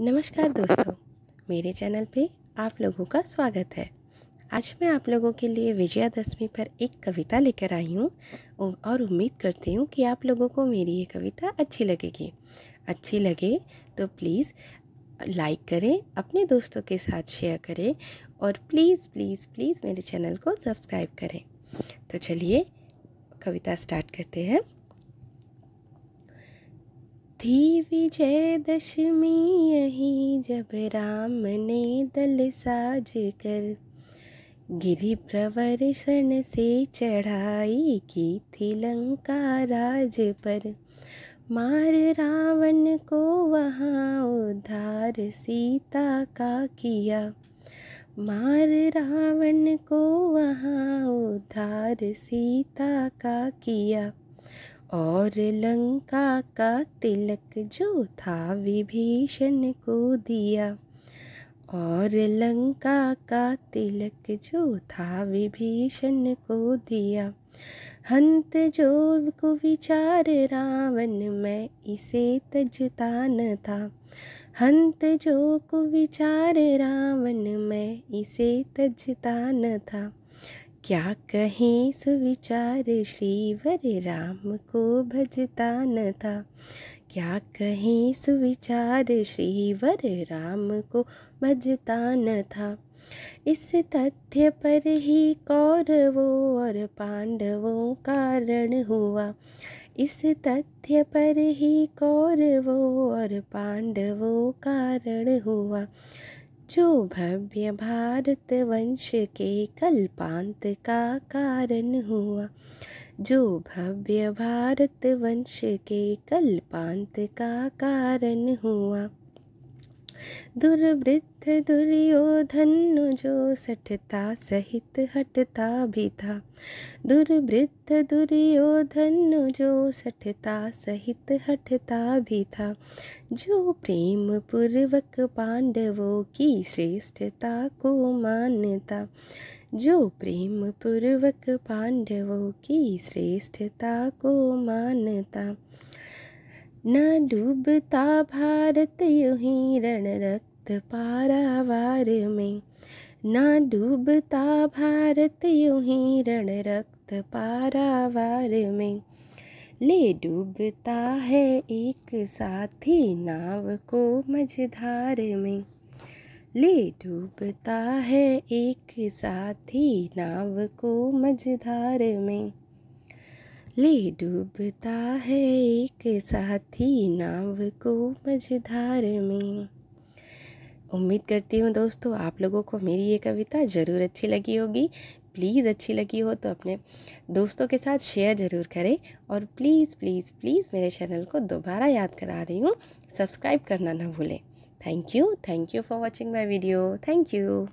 नमस्कार दोस्तों मेरे चैनल पे आप लोगों का स्वागत है आज मैं आप लोगों के लिए विजयादशमी पर एक कविता लेकर आई हूँ और उम्मीद करती हूँ कि आप लोगों को मेरी ये कविता अच्छी लगेगी अच्छी लगे तो प्लीज़ लाइक करें अपने दोस्तों के साथ शेयर करें और प्लीज़ प्लीज़ प्लीज़ मेरे चैनल को सब्सक्राइब करें तो चलिए कविता स्टार्ट करते हैं थी विजयदशमी यही जब राम ने दल साज कर गिरि प्रवर सन से चढ़ाई की थी लंका राज पर मार रावण को वहाँ उधार सीता का किया मार रावण को वहाँ उधार सीता का किया और लंका का तिलक जो था विभीषण को दिया और लंका का तिलक जो था विभीषण को दिया हंत जो को विचार रावण मैं इसे तजता न था हंत जो को विचार रावण मैं इसे तजता न था क्या कहें सुविचार श्रीवर राम को भजता न था क्या कहें सुविचार श्रीवर राम को भजता न था इस तथ्य पर ही कौरवों और पांडवों कारण हुआ इस तथ्य पर ही कौरवों और पांडवों कारण हुआ जो भव्य भारत वंश के कल्पांत का कारण हुआ जो भव्य भारत वंश के कल्पांत का कारण हुआ दुर्वृद्ध दुर्योधन जो सठता सहित हटता भी था दुर्वृद्ध दुर्योधन जो सठता सहित हटता भी था जो प्रेम पूर्वक पांडवों की श्रेष्ठता को मानता जो प्रेम पूर्वक पांडवों की श्रेष्ठता को मानता न डूबता भारत यूही ही रण रक्त पारावार में न डूबता भारत यूही ही रण रक्त पारावार में ले डूबता है एक साथी नाव को मझधार में ले डूबता है एक साथी नाव को मझधार में ले डूबता है एक साथी नाव को मझधार में उम्मीद करती हूँ दोस्तों आप लोगों को मेरी ये कविता ज़रूर अच्छी लगी होगी प्लीज़ अच्छी लगी हो तो अपने दोस्तों के साथ शेयर ज़रूर करें और प्लीज़ प्लीज़ प्लीज़ मेरे चैनल को दोबारा याद करा रही हूँ सब्सक्राइब करना ना भूलें thank you thank you for watching my video thank you